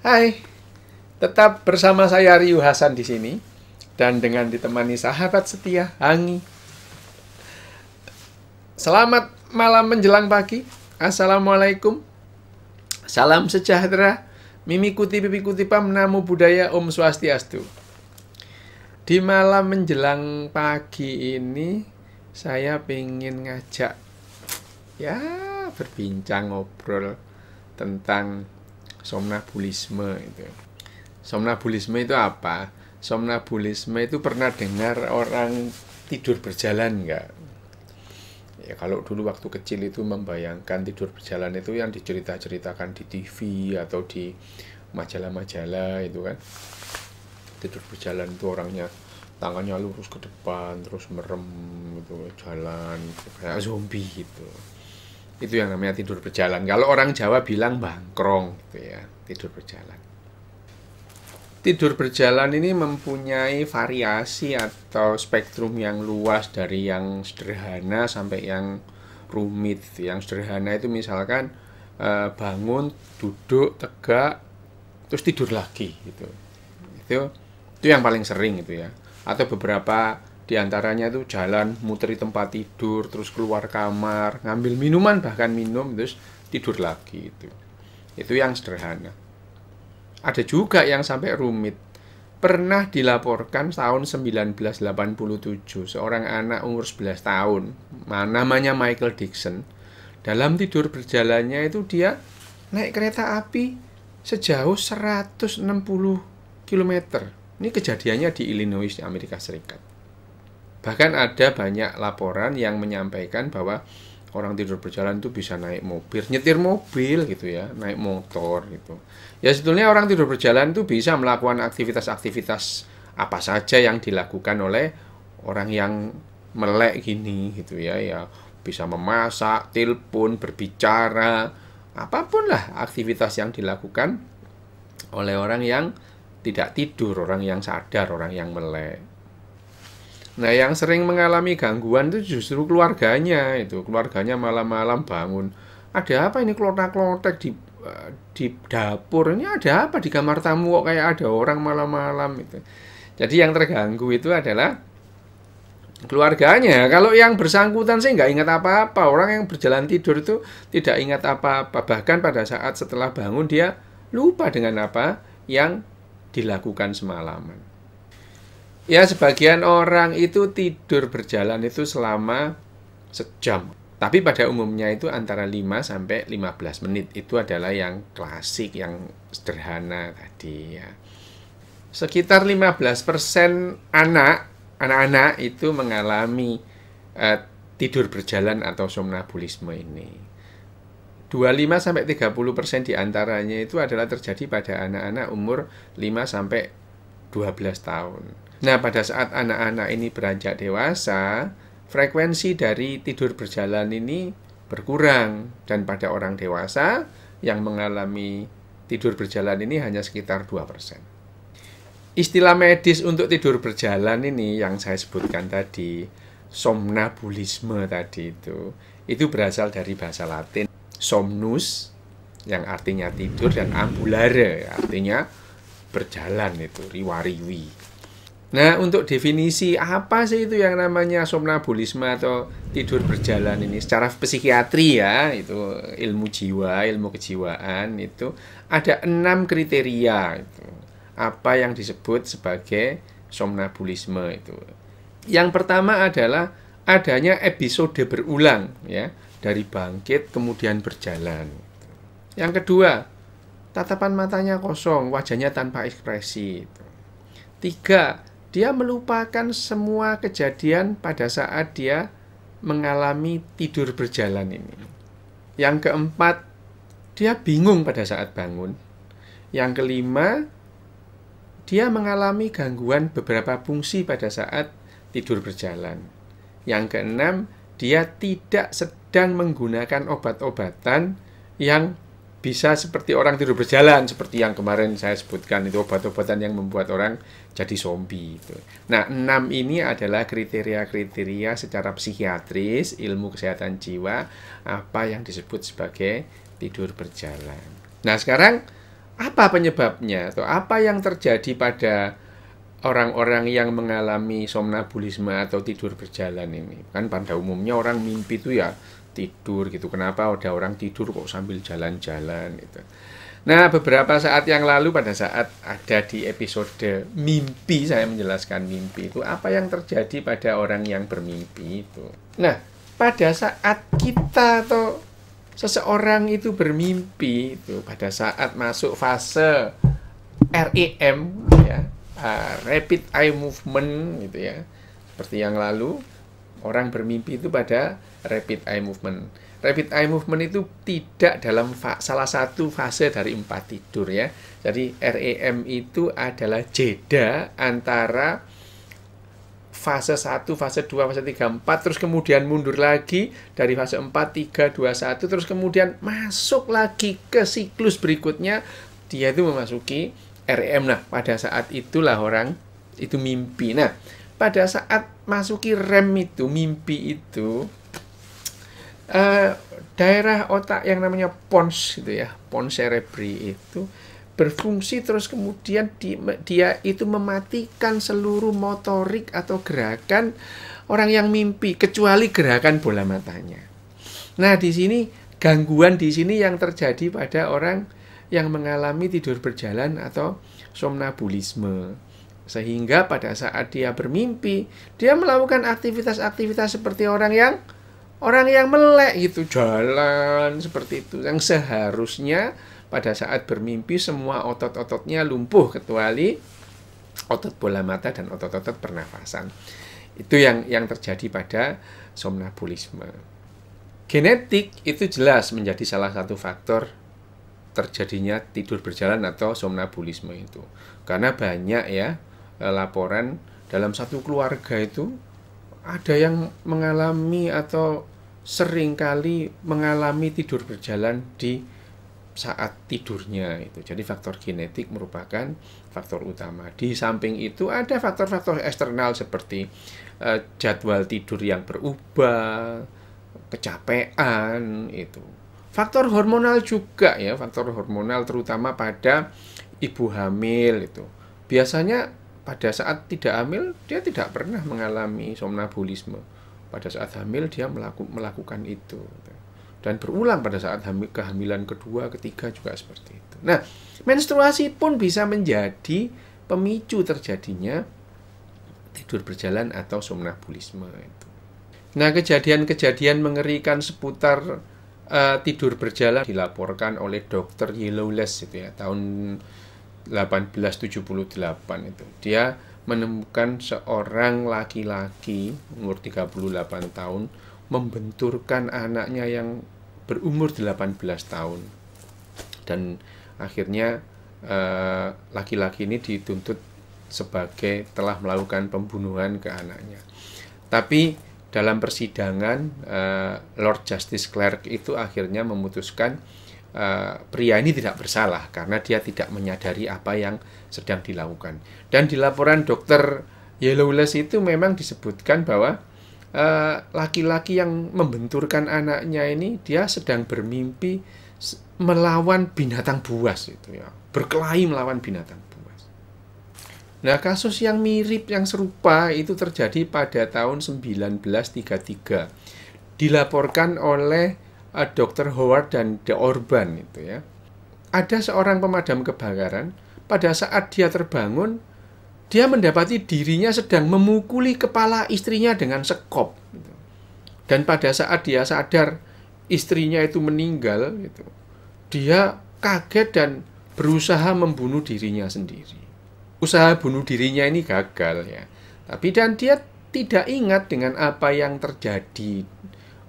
Hai, tetap bersama saya Ryu Hasan di sini dan dengan ditemani sahabat setia Hangi. Selamat malam menjelang pagi. Assalamualaikum. Salam sejahtera Mimi kuti pipi kutipam namu budaya Om Swastiastu. Di malam menjelang pagi ini saya pengen ngajak ya berbincang ngobrol tentang somnabulisme itu. Somnabulisme itu apa? Somnabulisme itu pernah dengar orang tidur berjalan nggak? ya kalau dulu waktu kecil itu membayangkan tidur berjalan itu yang dicerita-ceritakan di TV atau di majalah-majalah itu kan tidur berjalan itu orangnya tangannya lurus ke depan terus merem gitu jalan kayak zombie gitu itu yang namanya tidur berjalan kalau orang Jawa bilang bangkrong gitu ya tidur berjalan tidur berjalan ini mempunyai variasi atau spektrum yang luas dari yang sederhana sampai yang rumit. Yang sederhana itu misalkan eh, bangun, duduk tegak, terus tidur lagi gitu. Itu itu yang paling sering itu ya. Atau beberapa diantaranya itu jalan muteri tempat tidur terus keluar kamar ngambil minuman bahkan minum terus tidur lagi itu itu yang sederhana ada juga yang sampai rumit. Pernah dilaporkan tahun 1987 seorang anak umur 11 tahun, namanya Michael Dixon. Dalam tidur berjalannya itu dia naik kereta api sejauh 160 km. Ini kejadiannya di Illinois, Amerika Serikat. Bahkan ada banyak laporan yang menyampaikan bahwa orang tidur berjalan itu bisa naik mobil, nyetir mobil gitu ya, naik motor gitu. Ya sebetulnya orang tidur berjalan itu bisa melakukan aktivitas-aktivitas apa saja yang dilakukan oleh orang yang melek gini gitu ya, ya bisa memasak, telepon, berbicara, apapun lah aktivitas yang dilakukan oleh orang yang tidak tidur, orang yang sadar, orang yang melek. Nah, yang sering mengalami gangguan itu justru keluarganya itu. Keluarganya malam-malam bangun. Ada apa ini klotak-klotek di eh, di dapur? Ini ada apa di kamar tamu kok kayak ada orang malam-malam itu. Jadi yang terganggu itu adalah keluarganya. Kalau yang bersangkutan sih nggak ingat apa-apa. Orang yang berjalan tidur itu tidak ingat apa-apa. Bahkan pada saat setelah bangun dia lupa dengan apa yang dilakukan semalaman. Ya, sebagian orang itu tidur berjalan itu selama sejam. Tapi pada umumnya itu antara 5 sampai 15 menit. Itu adalah yang klasik, yang sederhana tadi ya. Sekitar 15% anak, anak-anak itu mengalami eh, tidur berjalan atau somnambulisme ini. 25 sampai 30% persen diantaranya itu adalah terjadi pada anak-anak umur 5 sampai 12 tahun. Nah, pada saat anak-anak ini beranjak dewasa, frekuensi dari tidur berjalan ini berkurang dan pada orang dewasa yang mengalami tidur berjalan ini hanya sekitar 2%. Istilah medis untuk tidur berjalan ini yang saya sebutkan tadi, somnabulisme tadi itu, itu berasal dari bahasa Latin somnus yang artinya tidur dan ambulare artinya berjalan itu riwariwi Nah, untuk definisi apa sih itu yang namanya somnambulisme atau tidur berjalan ini? Secara psikiatri ya, itu ilmu jiwa, ilmu kejiwaan itu ada enam kriteria itu. Apa yang disebut sebagai somnambulisme itu. Yang pertama adalah adanya episode berulang ya, dari bangkit kemudian berjalan. Yang kedua, tatapan matanya kosong, wajahnya tanpa ekspresi. Tiga, dia melupakan semua kejadian pada saat dia mengalami tidur berjalan ini. Yang keempat, dia bingung pada saat bangun. Yang kelima, dia mengalami gangguan beberapa fungsi pada saat tidur berjalan. Yang keenam, dia tidak sedang menggunakan obat-obatan yang bisa seperti orang tidur berjalan seperti yang kemarin saya sebutkan itu obat-obatan yang membuat orang jadi zombie itu. Nah, enam ini adalah kriteria-kriteria secara psikiatris ilmu kesehatan jiwa apa yang disebut sebagai tidur berjalan. Nah, sekarang apa penyebabnya atau apa yang terjadi pada orang-orang yang mengalami somnambulisme atau tidur berjalan ini? Kan pada umumnya orang mimpi itu ya tidur gitu. Kenapa ada orang tidur kok sambil jalan-jalan gitu. Nah, beberapa saat yang lalu pada saat ada di episode mimpi saya menjelaskan mimpi itu apa yang terjadi pada orang yang bermimpi itu. Nah, pada saat kita atau seseorang itu bermimpi itu pada saat masuk fase REM ya, uh, rapid eye movement gitu ya. Seperti yang lalu orang bermimpi itu pada rapid eye movement. Rapid eye movement itu tidak dalam salah satu fase dari empat tidur ya. Jadi REM itu adalah jeda antara fase 1, fase 2, fase 3, 4 terus kemudian mundur lagi dari fase 4, 3, 2, 1 terus kemudian masuk lagi ke siklus berikutnya dia itu memasuki REM nah pada saat itulah orang itu mimpi nah pada saat masuki REM itu mimpi itu uh, daerah otak yang namanya pons gitu ya, pons cerebri itu berfungsi terus kemudian di, dia itu mematikan seluruh motorik atau gerakan orang yang mimpi kecuali gerakan bola matanya. Nah, di sini gangguan di sini yang terjadi pada orang yang mengalami tidur berjalan atau somnambulisme sehingga pada saat dia bermimpi, dia melakukan aktivitas-aktivitas seperti orang yang orang yang melek gitu jalan seperti itu yang seharusnya pada saat bermimpi semua otot-ototnya lumpuh kecuali otot bola mata dan otot-otot pernafasan itu yang yang terjadi pada somnambulisme genetik itu jelas menjadi salah satu faktor terjadinya tidur berjalan atau somnambulisme itu karena banyak ya eh, laporan dalam satu keluarga itu ada yang mengalami atau seringkali mengalami tidur berjalan di saat tidurnya itu. Jadi faktor genetik merupakan faktor utama. Di samping itu ada faktor-faktor eksternal seperti uh, jadwal tidur yang berubah, kecapean itu. Faktor hormonal juga ya, faktor hormonal terutama pada ibu hamil itu. Biasanya pada saat tidak hamil dia tidak pernah mengalami somnambulisme pada saat hamil dia melaku, melakukan itu dan berulang pada saat hamil, kehamilan kedua, ketiga juga seperti itu. Nah, menstruasi pun bisa menjadi pemicu terjadinya tidur berjalan atau somnambulisme itu. Nah, kejadian-kejadian mengerikan seputar uh, tidur berjalan dilaporkan oleh dokter Yellowless itu ya tahun 1878 itu. Dia menemukan seorang laki-laki umur 38 tahun membenturkan anaknya yang berumur 18 tahun dan akhirnya eh, laki-laki ini dituntut sebagai telah melakukan pembunuhan ke anaknya. Tapi dalam persidangan eh, Lord Justice Clerk itu akhirnya memutuskan Eh, pria ini tidak bersalah karena dia tidak menyadari apa yang sedang dilakukan. Dan di laporan dokter Yellowless itu memang disebutkan bahwa eh, laki-laki uh, yang membenturkan anaknya ini dia sedang bermimpi melawan binatang buas itu ya berkelahi melawan binatang buas. Nah kasus yang mirip yang serupa itu terjadi pada tahun 1933 dilaporkan oleh uh, eh, Dr. Howard dan The Orban itu ya. Ada seorang pemadam kebakaran pada saat dia terbangun dia mendapati dirinya sedang memukuli kepala istrinya dengan sekop. Gitu. Dan pada saat dia sadar istrinya itu meninggal gitu. Dia kaget dan berusaha membunuh dirinya sendiri. Usaha bunuh dirinya ini gagal ya. Tapi dan dia tidak ingat dengan apa yang terjadi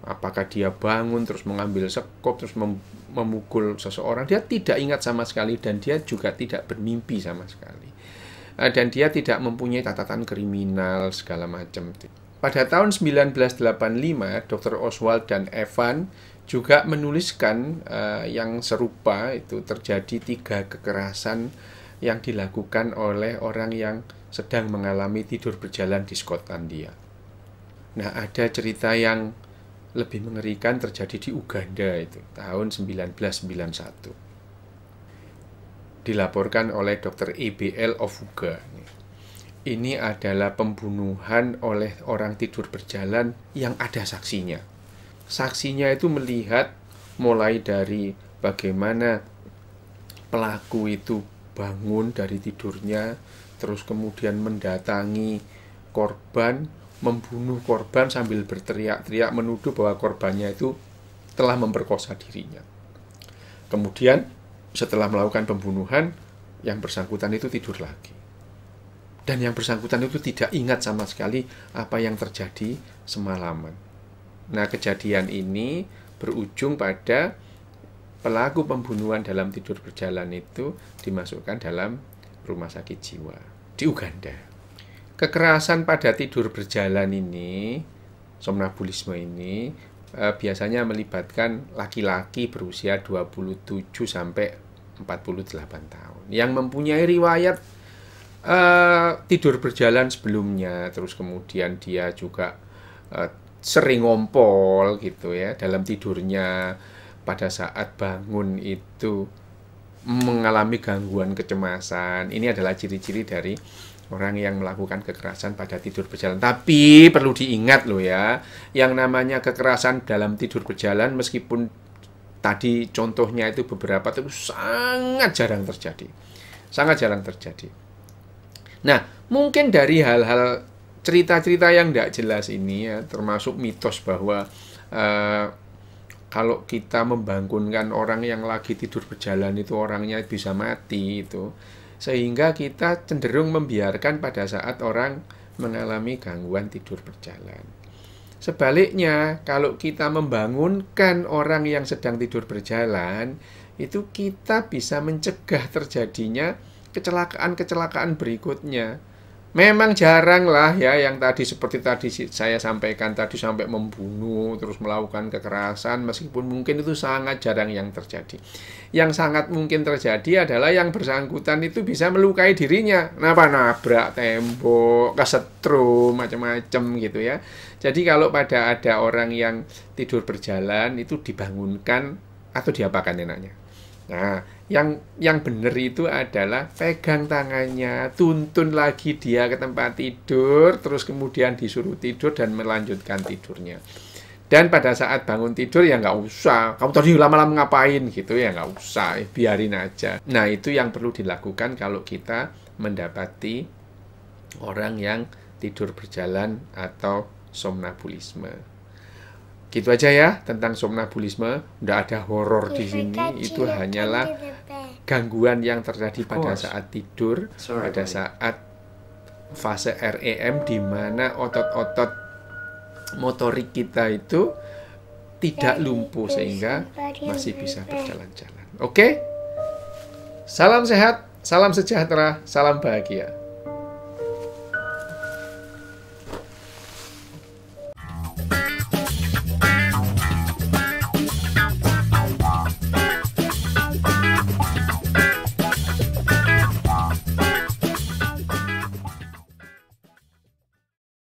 apakah dia bangun terus mengambil sekop terus mem memukul seseorang dia tidak ingat sama sekali dan dia juga tidak bermimpi sama sekali eh, dan dia tidak mempunyai catatan kriminal segala macam pada tahun 1985 Dr. Oswald dan Evan juga menuliskan uh, yang serupa itu terjadi tiga kekerasan yang dilakukan oleh orang yang sedang mengalami tidur berjalan di Skotlandia. Nah, ada cerita yang lebih mengerikan terjadi di Uganda itu tahun 1991. Dilaporkan oleh Dr. EBL Ofuga. Ini adalah pembunuhan oleh orang tidur berjalan yang ada saksinya. Saksinya itu melihat mulai dari bagaimana pelaku itu bangun dari tidurnya, terus kemudian mendatangi korban membunuh korban sambil berteriak-teriak menuduh bahwa korbannya itu telah memperkosa dirinya. Kemudian setelah melakukan pembunuhan, yang bersangkutan itu tidur lagi. Dan yang bersangkutan itu tidak ingat sama sekali apa yang terjadi semalaman. Nah, kejadian ini berujung pada pelaku pembunuhan dalam tidur berjalan itu dimasukkan dalam rumah sakit jiwa di Uganda kekerasan pada tidur berjalan ini, somnambulisme ini e, biasanya melibatkan laki-laki berusia 27 sampai 48 tahun yang mempunyai riwayat e, tidur berjalan sebelumnya, terus kemudian dia juga e, sering ngompol gitu ya dalam tidurnya pada saat bangun itu mengalami gangguan kecemasan. Ini adalah ciri-ciri dari orang yang melakukan kekerasan pada tidur berjalan. Tapi perlu diingat loh ya, yang namanya kekerasan dalam tidur berjalan meskipun tadi contohnya itu beberapa itu sangat jarang terjadi. Sangat jarang terjadi. Nah, mungkin dari hal-hal cerita-cerita yang tidak jelas ini ya, termasuk mitos bahwa uh, kalau kita membangunkan orang yang lagi tidur berjalan itu orangnya bisa mati itu sehingga kita cenderung membiarkan pada saat orang mengalami gangguan tidur berjalan. Sebaliknya, kalau kita membangunkan orang yang sedang tidur berjalan, itu kita bisa mencegah terjadinya kecelakaan-kecelakaan berikutnya Memang jarang lah ya yang tadi seperti tadi saya sampaikan tadi sampai membunuh terus melakukan kekerasan meskipun mungkin itu sangat jarang yang terjadi. Yang sangat mungkin terjadi adalah yang bersangkutan itu bisa melukai dirinya. Kenapa nabrak tembok, kesetrum, macam-macam gitu ya. Jadi kalau pada ada orang yang tidur berjalan itu dibangunkan atau diapakan enaknya. Nah, yang yang benar itu adalah pegang tangannya, tuntun lagi dia ke tempat tidur, terus kemudian disuruh tidur dan melanjutkan tidurnya. Dan pada saat bangun tidur ya nggak usah, kamu tadi lama-lama ngapain gitu ya nggak usah, eh, biarin aja. Nah itu yang perlu dilakukan kalau kita mendapati orang yang tidur berjalan atau somnambulisme. Gitu aja ya tentang somnambulisme. Tidak ada horor di sini. Itu hanyalah gangguan yang terjadi pada saat tidur, pada saat fase REM di mana otot-otot motorik kita itu tidak lumpuh sehingga masih bisa berjalan-jalan. Oke? Okay? Salam sehat, salam sejahtera, salam bahagia.